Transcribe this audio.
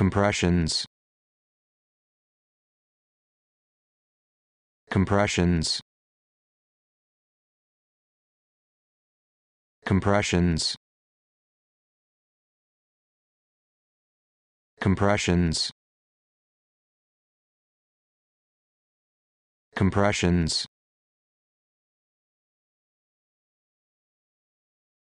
compressions compressions compressions compressions compressions